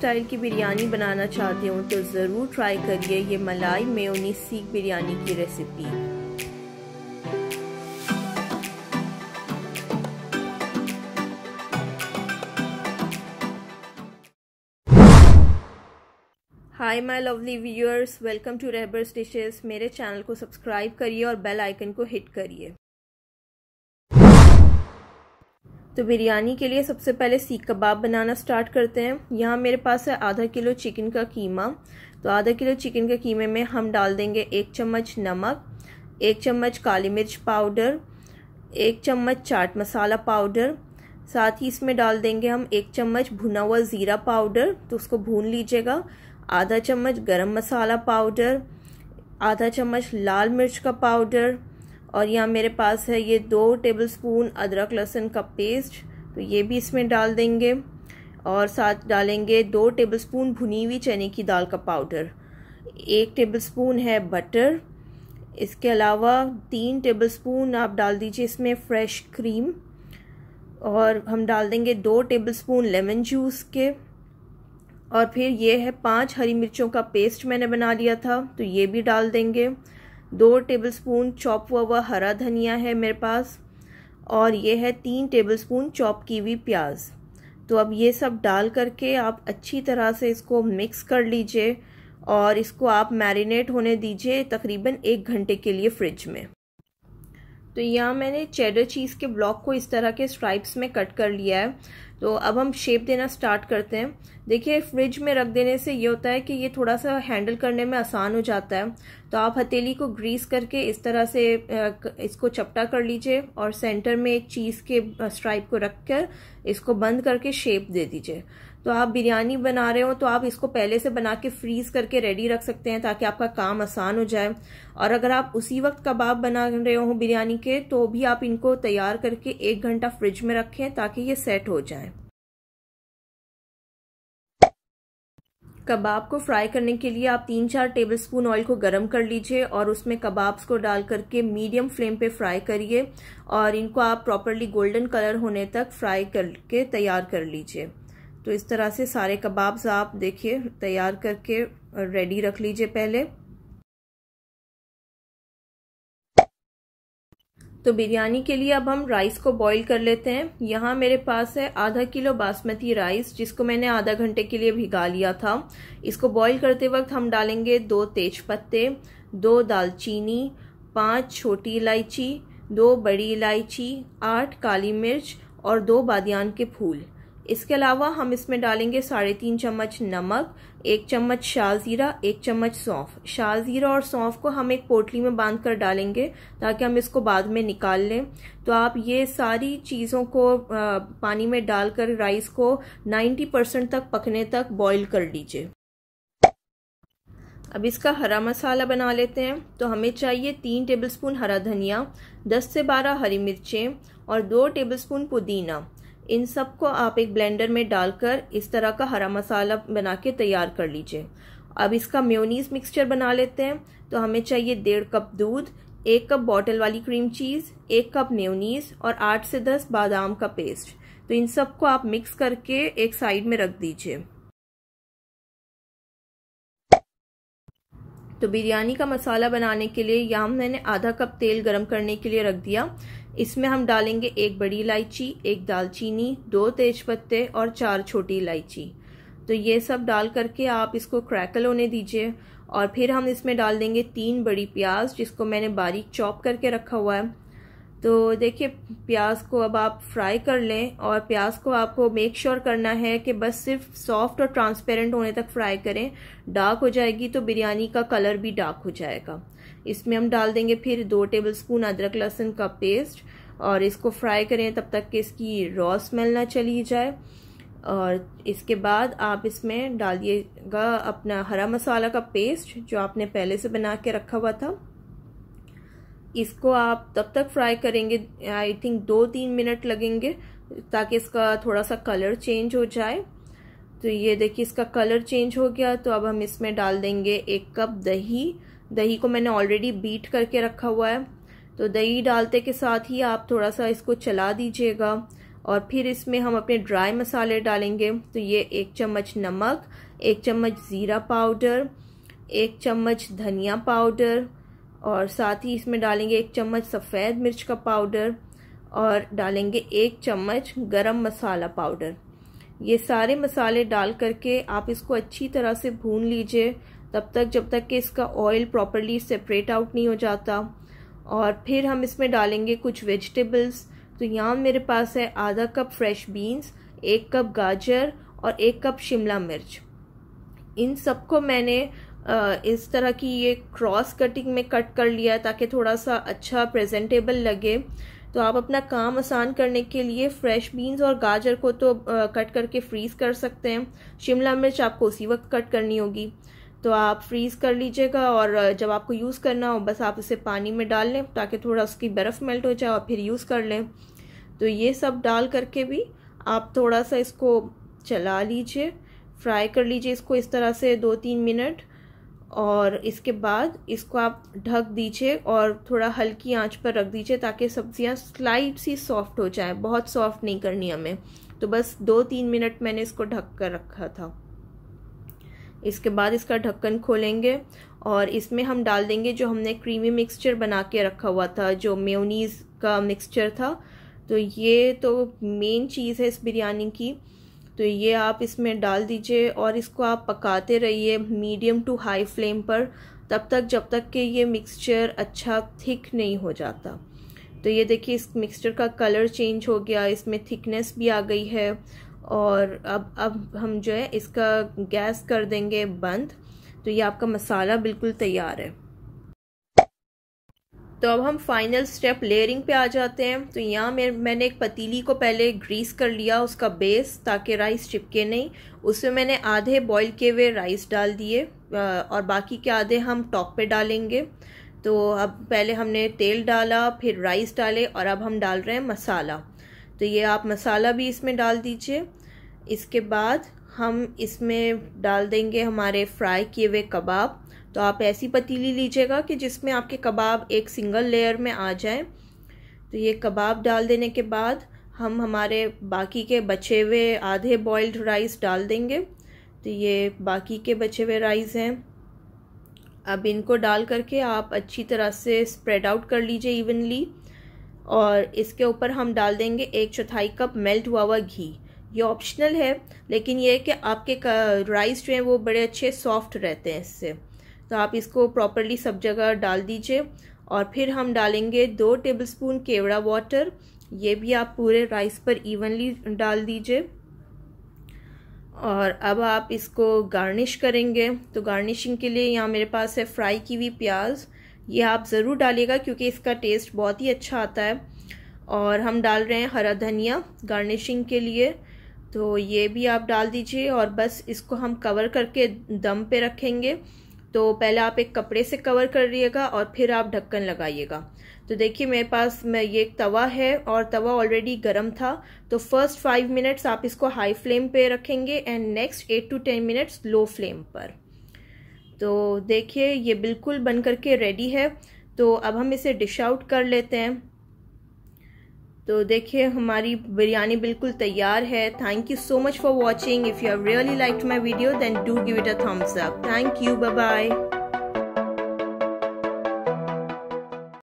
style की बिरयानी बनाना चाहते हो तो ज़रूर ट्राई करिए ये मलाई मेयोनी सीख बिरयानी की recipe hi my lovely viewers welcome to रेबर्स डिशेस मेरे चैनल को सब्सक्राइब करिए और बेल आइकन को हिट करिए तो बिरयानी के लिए सबसे पहले सीख कबाब बनाना स्टार्ट करते हैं यहाँ मेरे पास है आधा किलो चिकन का कीमा तो आधा किलो चिकन के कीमे में हम डाल देंगे एक चम्मच नमक एक चम्मच काली मिर्च पाउडर एक चम्मच चाट मसाला पाउडर साथ ही इसमें डाल देंगे हम एक चम्मच भुना हुआ ज़ीरा पाउडर तो उसको भून लीजिएगा आधा चम्मच गरम मसाला पाउडर आधा चम्मच लाल मिर्च का पाउडर और यहाँ मेरे पास है ये दो टेबलस्पून अदरक लहसुन का पेस्ट तो ये भी इसमें डाल देंगे और साथ डालेंगे दो टेबलस्पून भुनी हुई चने की दाल का पाउडर एक टेबलस्पून है बटर इसके अलावा तीन टेबलस्पून आप डाल दीजिए इसमें फ्रेश क्रीम और हम डाल देंगे दो टेबलस्पून लेमन जूस के और फिर ये है पांच हरी मिर्चों का पेस्ट मैंने बना लिया था तो ये भी डाल देंगे दो टेबलस्पून चॉप हुआ हुआ हरा धनिया है मेरे पास और ये है तीन टेबलस्पून चॉप की हुई प्याज तो अब ये सब डाल करके आप अच्छी तरह से इसको मिक्स कर लीजिए और इसको आप मैरिनेट होने दीजिए तकरीबन एक घंटे के लिए फ्रिज में तो यहाँ मैंने चेडर चीज़ के ब्लॉक को इस तरह के स्ट्राइप्स में कट कर लिया है तो अब हम शेप देना स्टार्ट करते हैं देखिए फ्रिज में रख देने से ये होता है कि ये थोड़ा सा हैंडल करने में आसान हो जाता है तो आप हथेली को ग्रीस करके इस तरह से इसको चपटा कर लीजिए और सेंटर में एक चीज़ के स्ट्राइप को रख कर इसको बंद करके शेप दे दीजिए तो आप बिरयानी बना रहे हो तो आप इसको पहले से बना के फ्रीज करके रेडी रख सकते हैं ताकि आपका काम आसान हो जाए और अगर आप उसी वक्त कबाब बना रहे हो बिरयानी के तो भी आप इनको तैयार करके एक घंटा फ्रिज में रखें ताकि ये सेट हो जाए कबाब को फ्राई करने के लिए आप तीन चार टेबलस्पून ऑयल को गर्म कर लीजिए और उसमें कबाब्स को डाल करके मीडियम फ्लेम पे फ्राई करिए और इनको आप प्रॉपरली गोल्डन कलर होने तक फ्राई करके तैयार कर लीजिए तो इस तरह से सारे कबाब्स आप देखिए तैयार करके रेडी रख लीजिए पहले तो बिरयानी के लिए अब हम राइस को बॉईल कर लेते हैं यहाँ मेरे पास है आधा किलो बासमती राइस जिसको मैंने आधा घंटे के लिए भिगा लिया था इसको बॉईल करते वक्त हम डालेंगे दो तेज पत्ते दो दालचीनी पाँच छोटी इलायची दो बड़ी इलायची आठ काली मिर्च और दो बादियान के फूल इसके अलावा हम इसमें डालेंगे साढ़े तीन चम्मच नमक एक चम्मच शाल ज़ीरा एक चम्मच सौंफ शाल ज़ीरा और सौंफ को हम एक पोटली में बांध कर डालेंगे ताकि हम इसको बाद में निकाल लें तो आप ये सारी चीज़ों को पानी में डालकर राइस को 90 परसेंट तक पकने तक बॉईल कर लीजिए अब इसका हरा मसाला बना लेते हैं तो हमें चाहिए तीन टेबलस्पून हरा धनिया दस से बारह हरी मिर्चें और दो टेबलस्पून पुदीना इन सब को आप एक ब्लेंडर में डालकर इस तरह का हरा मसाला बना के तैयार कर लीजिए अब इसका म्योनीस मिक्सचर बना लेते हैं तो हमें चाहिए डेढ़ कप दूध एक कप बॉटल वाली क्रीम चीज़ एक कप म्योनीस और आठ से दस बादाम का पेस्ट तो इन सबको आप मिक्स करके एक साइड में रख दीजिए तो बिरयानी का मसाला बनाने के लिए यहाँ मैंने आधा कप तेल गरम करने के लिए रख दिया इसमें हम डालेंगे एक बड़ी इलायची एक दालचीनी दो तेज पत्ते और चार छोटी इलायची तो ये सब डाल करके आप इसको क्रैकल होने दीजिए और फिर हम इसमें डाल देंगे तीन बड़ी प्याज जिसको मैंने बारीक चॉप करके रखा हुआ है तो देखिए प्याज को अब आप फ्राई कर लें और प्याज को आपको मेक श्योर sure करना है कि बस सिर्फ सॉफ्ट और ट्रांसपेरेंट होने तक फ्राई करें डार्क हो जाएगी तो बिरयानी का कलर भी डार्क हो जाएगा इसमें हम डाल देंगे फिर दो टेबलस्पून अदरक लहसुन का पेस्ट और इसको फ्राई करें तब तक कि इसकी रॉ स्मेल ना चली जाए और इसके बाद आप इसमें डालिएगा अपना हरा मसाला का पेस्ट जो आपने पहले से बना के रखा हुआ था इसको आप तब तक फ्राई करेंगे आई थिंक दो तीन मिनट लगेंगे ताकि इसका थोड़ा सा कलर चेंज हो जाए तो ये देखिए इसका कलर चेंज हो गया तो अब हम इसमें डाल देंगे एक कप दही दही को मैंने ऑलरेडी बीट करके रखा हुआ है तो दही डालते के साथ ही आप थोड़ा सा इसको चला दीजिएगा और फिर इसमें हम अपने ड्राई मसाले डालेंगे तो ये एक चम्मच नमक एक चम्मच ज़ीरा पाउडर एक चम्मच धनिया पाउडर और साथ ही इसमें डालेंगे एक चम्मच सफ़ेद मिर्च का पाउडर और डालेंगे एक चम्मच गरम मसाला पाउडर ये सारे मसाले डाल करके आप इसको अच्छी तरह से भून लीजिए तब तक जब तक कि इसका ऑयल प्रॉपरली सेपरेट आउट नहीं हो जाता और फिर हम इसमें डालेंगे कुछ वेजिटेबल्स तो यहाँ मेरे पास है आधा कप फ्रेश बीन्स एक कप गाजर और एक कप शिमला मिर्च इन सबको मैंने इस तरह की ये क्रॉस कटिंग में कट कर लिया ताकि थोड़ा सा अच्छा प्रेजेंटेबल लगे तो आप अपना काम आसान करने के लिए फ्रेश बीन्स और गाजर को तो कट करके फ्रीज़ कर सकते हैं शिमला मिर्च आपको उसी वक्त कट करनी होगी तो आप फ्रीज़ कर लीजिएगा और जब आपको यूज़ करना हो बस आप उसे पानी में डाल लें ताकि थोड़ा उसकी बर्फ़ मेल्ट हो जाए और फिर यूज़ कर लें तो ये सब डाल करके भी आप थोड़ा सा इसको चला लीजिए फ्राई कर लीजिए इसको इस तरह से दो तीन मिनट और इसके बाद इसको आप ढक दीजिए और थोड़ा हल्की आंच पर रख दीजिए ताकि सब्जियां स्लाइट सी सॉफ्ट हो जाए बहुत सॉफ्ट नहीं करनी हमें तो बस दो तीन मिनट मैंने इसको ढक कर रखा था इसके बाद इसका ढक्कन खोलेंगे और इसमें हम डाल देंगे जो हमने क्रीमी मिक्सचर बना के रखा हुआ था जो मेयोनीज़ का मिक्सचर था तो ये तो मेन चीज़ है इस बिरयानी की तो ये आप इसमें डाल दीजिए और इसको आप पकाते रहिए मीडियम टू हाई फ्लेम पर तब तक जब तक कि ये मिक्सचर अच्छा थिक नहीं हो जाता तो ये देखिए इस मिक्सचर का कलर चेंज हो गया इसमें थिकनेस भी आ गई है और अब अब हम जो है इसका गैस कर देंगे बंद तो ये आपका मसाला बिल्कुल तैयार है तो अब हम फाइनल स्टेप लेयरिंग पे आ जाते हैं तो यहाँ मैं मैंने एक पतीली को पहले ग्रीस कर लिया उसका बेस ताकि राइस चिपके नहीं उसमें मैंने आधे बॉईल किए हुए राइस डाल दिए और बाकी के आधे हम टॉप पे डालेंगे तो अब पहले हमने तेल डाला फिर राइस डाले और अब हम डाल रहे हैं मसाला तो ये आप मसाला भी इसमें डाल दीजिए इसके बाद हम इसमें डाल देंगे हमारे फ्राई किए हुए कबाब तो आप ऐसी पतीली लीजिएगा कि जिसमें आपके कबाब एक सिंगल लेयर में आ जाए तो ये कबाब डाल देने के बाद हम हमारे बाकी के बचे हुए आधे बॉयल्ड राइस डाल देंगे तो ये बाकी के बचे हुए राइस हैं अब इनको डाल करके आप अच्छी तरह से स्प्रेड आउट कर लीजिए इवनली और इसके ऊपर हम डाल देंगे एक चौथाई कप मेल्ट हुआ हुआ घी ये ऑप्शनल है लेकिन ये कि आपके राइस जो हैं वो बड़े अच्छे सॉफ्ट रहते हैं इससे तो आप इसको प्रॉपरली सब जगह डाल दीजिए और फिर हम डालेंगे दो टेबलस्पून केवड़ा वाटर ये भी आप पूरे राइस पर इवनली डाल दीजिए और अब आप इसको गार्निश करेंगे तो गार्निशिंग के लिए यहाँ मेरे पास है फ्राई की हुई प्याज़ ये आप ज़रूर डालिएगा क्योंकि इसका टेस्ट बहुत ही अच्छा आता है और हम डाल रहे हैं हरा धनिया गार्निशिंग के लिए तो ये भी आप डाल दीजिए और बस इसको हम कवर करके दम पे रखेंगे तो पहले आप एक कपड़े से कवर करिएगा और फिर आप ढक्कन लगाइएगा तो देखिए मेरे पास मैं ये एक तवा है और तवा ऑलरेडी गर्म था तो फर्स्ट फाइव मिनट्स आप इसको हाई फ्लेम पे रखेंगे and next eight to ten minutes low flame पर तो देखिए ये बिल्कुल बन करके रेडी है तो अब हम इसे डिश आउट कर लेते हैं तो देखिए हमारी बिरयानी बिल्कुल तैयार है thank you so much for watching if you have really like my video then do give it a thumbs up thank you bye bye